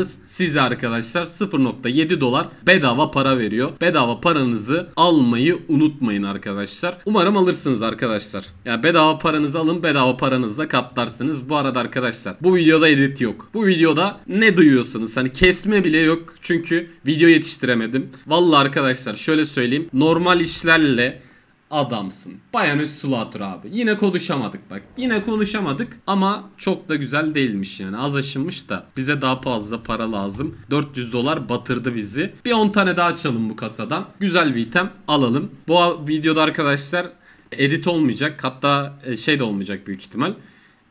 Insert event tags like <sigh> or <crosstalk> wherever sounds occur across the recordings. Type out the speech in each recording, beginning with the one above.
alırsanız size arkadaşlar 0.7 dolar bedava para veriyor. Bedava paranızı almayı unutmayın arkadaşlar. Umarım alırsınız arkadaşlar. Ya yani bedava paranızı alın bedava paranızla katlarsınız. Bu arada arkadaşlar bu videoda edit yok. Bu videoda ne duyuyorsunuz? Hani kesme bile yok. Çünkü video yetiştiremedim. Vallahi arkadaşlar şöyle söyleyeyim. Normal işlerle adamsın. Bayanüs Slaughter abi. Yine konuşamadık bak. Yine konuşamadık ama çok da güzel değilmiş yani. Az aşınmış da bize daha fazla para lazım. 400 dolar batırdı bizi. Bir 10 tane daha açalım bu kasadan. Güzel bir item alalım. Bu videoda arkadaşlar edit olmayacak. Hatta e, şey de olmayacak büyük ihtimal.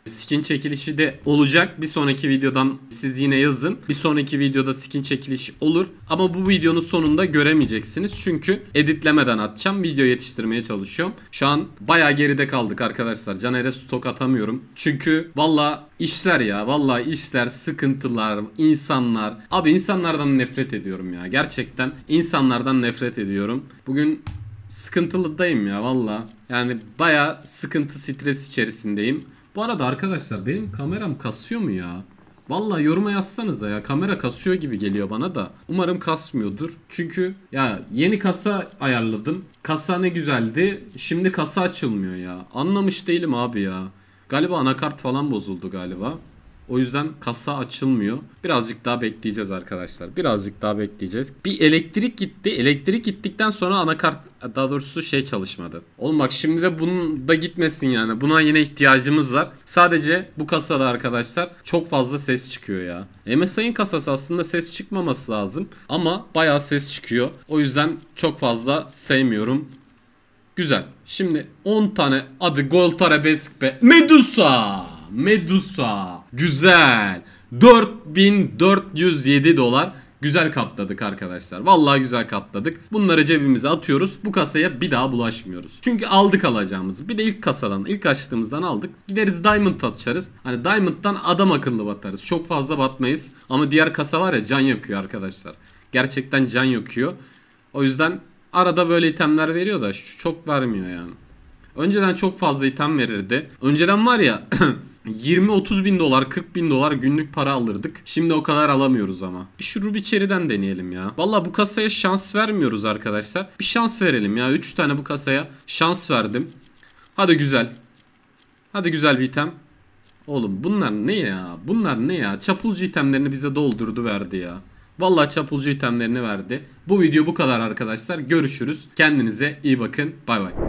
Skin çekilişi de olacak. Bir sonraki videodan siz yine yazın. Bir sonraki videoda skin çekilişi olur. Ama bu videonun sonunda göremeyeceksiniz. Çünkü editlemeden atacağım. Video yetiştirmeye çalışıyorum. Şu an baya geride kaldık arkadaşlar. Caner'e stok atamıyorum. Çünkü valla işler ya. Valla işler, sıkıntılar, insanlar. Abi insanlardan nefret ediyorum ya. Gerçekten insanlardan nefret ediyorum. Bugün sıkıntılıdayım ya valla. Yani baya sıkıntı stres içerisindeyim. Bu arada arkadaşlar benim kameram kasıyor mu ya? Valla yoruma yazsanıza ya kamera kasıyor gibi geliyor bana da. Umarım kasmıyordur. Çünkü ya yeni kasa ayarladım. Kasa ne güzeldi. Şimdi kasa açılmıyor ya. Anlamış değilim abi ya. Galiba anakart falan bozuldu galiba. O yüzden kasa açılmıyor. Birazcık daha bekleyeceğiz arkadaşlar. Birazcık daha bekleyeceğiz. Bir elektrik gitti. Elektrik gittikten sonra anakart daha doğrusu şey çalışmadı. Oğlum bak şimdi de bunun da gitmesin yani. Buna yine ihtiyacımız var. Sadece bu kasada arkadaşlar çok fazla ses çıkıyor ya. MSI'nin kasası aslında ses çıkmaması lazım. Ama bayağı ses çıkıyor. O yüzden çok fazla sevmiyorum. Güzel. Şimdi 10 tane adı Goltara Beskbe Medusa. Medusa. Güzel. 4407 dolar. Güzel katladık arkadaşlar. Vallahi güzel katladık. Bunları cebimize atıyoruz. Bu kasaya bir daha bulaşmıyoruz. Çünkü aldık alacağımızı. Bir de ilk kasadan, ilk açtığımızdan aldık. Gideriz Diamond atışarız. Hani Diamond'dan adam akıllı batarız. Çok fazla batmayız. Ama diğer kasa var ya can yakıyor arkadaşlar. Gerçekten can yakıyor. O yüzden arada böyle itemler veriyor da çok vermiyor yani. Önceden çok fazla item verirdi. Önceden var ya <clears throat> 20-30 bin dolar 40 bin dolar günlük para alırdık. Şimdi o kadar alamıyoruz ama. Bir Şu Ruby Cherry'den deneyelim ya. Valla bu kasaya şans vermiyoruz arkadaşlar. Bir şans verelim ya. 3 tane bu kasaya şans verdim. Hadi güzel. Hadi güzel bir item. Oğlum bunlar ne ya? Bunlar ne ya? Çapulcu itemlerini bize doldurdu verdi ya. Valla çapulcu itemlerini verdi. Bu video bu kadar arkadaşlar. Görüşürüz. Kendinize iyi bakın. Bay bay.